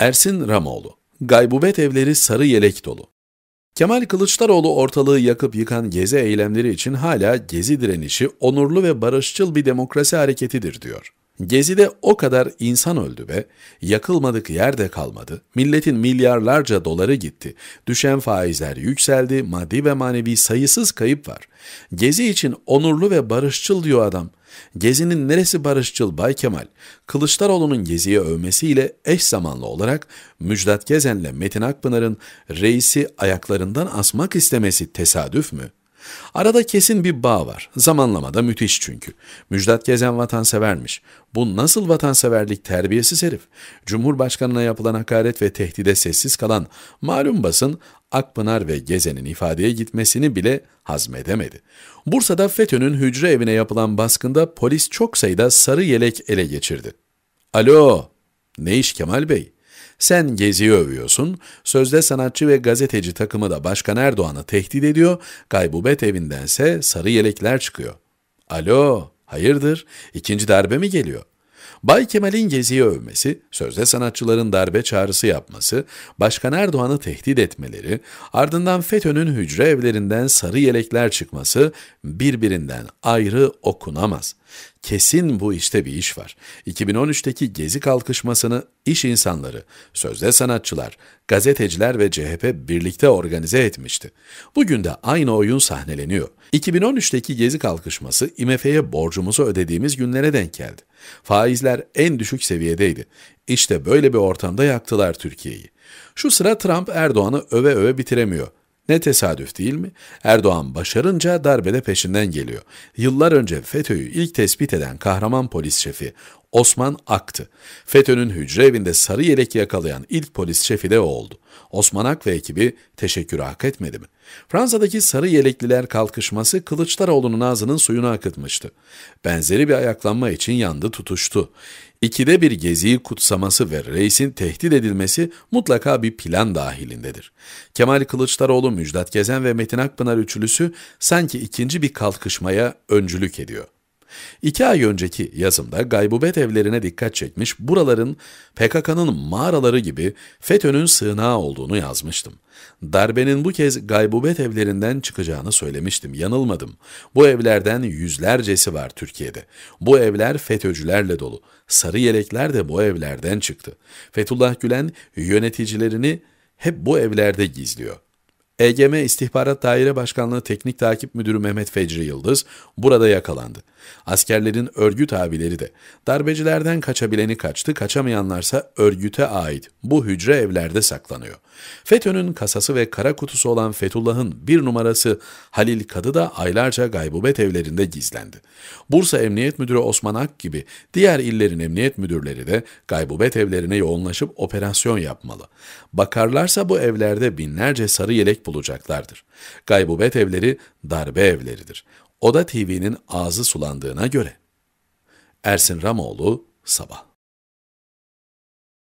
Ersin Ramoğlu, Gaybubet Evleri Sarı Yelek Dolu. Kemal Kılıçdaroğlu ortalığı yakıp yıkan gezi eylemleri için hala gezi direnişi onurlu ve barışçıl bir demokrasi hareketidir diyor. Gezi'de o kadar insan öldü be, yakılmadık yerde kalmadı. Milletin milyarlarca doları gitti. Düşen faizler yükseldi. Maddi ve manevi sayısız kayıp var. Gezi için onurlu ve barışçıl diyor adam. Gezi'nin neresi barışçıl Bay Kemal? Kılıçdaroğlu'nun Gezi'ye övmesiyle eş zamanlı olarak Müjdat Gezen'le Metin Akpınar'ın reisi ayaklarından asmak istemesi tesadüf mü?'' Arada kesin bir bağ var. Zamanlamada müthiş çünkü. Müjdat Gezen vatansevermiş. Bu nasıl vatanseverlik terbiyesiz herif? Cumhurbaşkanına yapılan hakaret ve tehdide sessiz kalan malum basın Akpınar ve Gezen'in ifadeye gitmesini bile hazmedemedi. Bursa'da FETÖ'nün hücre evine yapılan baskında polis çok sayıda sarı yelek ele geçirdi. Alo, ne iş Kemal Bey? Sen Gezi'yi övüyorsun, sözde sanatçı ve gazeteci takımı da Başkan Erdoğan'ı tehdit ediyor, gaybubet evindense sarı yelekler çıkıyor. Alo, hayırdır, ikinci darbe mi geliyor? Bay Kemal'in Gezi'yi övmesi, sözde sanatçıların darbe çağrısı yapması, Başkan Erdoğan'ı tehdit etmeleri, ardından FETÖ'nün hücre evlerinden sarı yelekler çıkması birbirinden ayrı okunamaz. Kesin bu işte bir iş var. 2013'teki gezi kalkışmasını iş insanları, sözde sanatçılar, gazeteciler ve CHP birlikte organize etmişti. Bugün de aynı oyun sahneleniyor. 2013'teki gezi kalkışması IMF'ye borcumuzu ödediğimiz günlere denk geldi. Faizler en düşük seviyedeydi. İşte böyle bir ortamda yaktılar Türkiye'yi. Şu sıra Trump Erdoğan'ı öve öve bitiremiyor. Ne tesadüf değil mi? Erdoğan başarınca darbede peşinden geliyor. Yıllar önce FETÖ'yü ilk tespit eden kahraman polis şefi Osman Ak'tı. FETÖ'nün hücre evinde sarı yelek yakalayan ilk polis şefi de o oldu. Osman Ak ve ekibi teşekkür hak etmedi mi? Fransa'daki sarı yelekliler kalkışması Kılıçdaroğlu'nun ağzının suyunu akıtmıştı. Benzeri bir ayaklanma için yandı tutuştu. İkide bir geziyi kutsaması ve reisin tehdit edilmesi mutlaka bir plan dahilindedir. Kemal Kılıçdaroğlu, Müjdat Gezen ve Metin Akpınar üçlüsü sanki ikinci bir kalkışmaya öncülük ediyor. İki ay önceki yazımda gaybubet evlerine dikkat çekmiş, buraların PKK'nın mağaraları gibi FETÖ'nün sığınağı olduğunu yazmıştım. Darbenin bu kez gaybubet evlerinden çıkacağını söylemiştim, yanılmadım. Bu evlerden yüzlercesi var Türkiye'de. Bu evler FETÖ'cülerle dolu. Sarı yelekler de bu evlerden çıktı. Fethullah Gülen yöneticilerini hep bu evlerde gizliyor. EGM İstihbarat Daire Başkanlığı Teknik Takip Müdürü Mehmet Fecri Yıldız burada yakalandı. Askerlerin örgüt abileri de darbecilerden kaçabileni kaçtı, kaçamayanlarsa örgüte ait bu hücre evlerde saklanıyor. FETÖ'nün kasası ve kara kutusu olan Fethullah'ın bir numarası Halil Kadı da aylarca gaybubet evlerinde gizlendi. Bursa Emniyet Müdürü Osman Ak gibi diğer illerin emniyet müdürleri de gaybubet evlerine yoğunlaşıp operasyon yapmalı. Bakarlarsa bu evlerde binlerce sarı yelek bulacaklardır. Gaybubet evleri darbe evleridir. Oda TV'nin ağzı sulandığına göre. Ersin Ramoğlu, Sabah